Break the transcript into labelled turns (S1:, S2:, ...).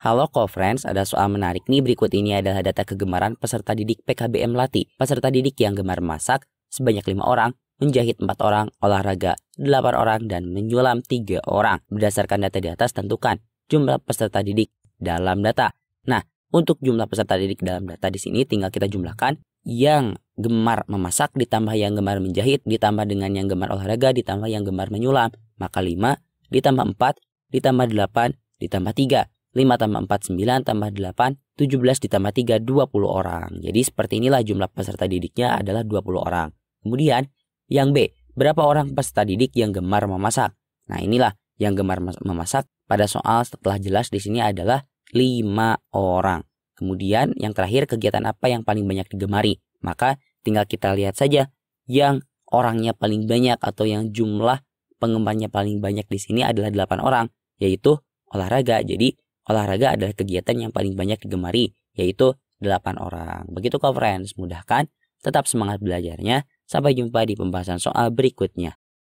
S1: Halo co-friends, ada soal menarik nih berikut ini adalah data kegemaran peserta didik PKBM Lati. Peserta didik yang gemar masak sebanyak lima orang, menjahit empat orang, olahraga delapan orang, dan menyulam tiga orang. Berdasarkan data di atas tentukan jumlah peserta didik dalam data. Nah, untuk jumlah peserta didik dalam data di sini tinggal kita jumlahkan yang gemar memasak ditambah yang gemar menjahit ditambah dengan yang gemar olahraga ditambah yang gemar menyulam. Maka lima ditambah empat ditambah delapan ditambah tiga 5 tambah 4, 9 tambah 8, 17 ditambah 3, 20 orang. Jadi seperti inilah jumlah peserta didiknya adalah 20 orang. Kemudian, yang B, berapa orang peserta didik yang gemar memasak? Nah inilah yang gemar memasak pada soal setelah jelas di sini adalah 5 orang. Kemudian yang terakhir kegiatan apa yang paling banyak digemari? Maka tinggal kita lihat saja yang orangnya paling banyak atau yang jumlah penggemarnya paling banyak di sini adalah 8 orang, yaitu olahraga. Jadi olahraga adalah kegiatan yang paling banyak digemari, yaitu 8 orang. Begitu kau friends, mudahkan, tetap semangat belajarnya. Sampai jumpa di pembahasan soal berikutnya.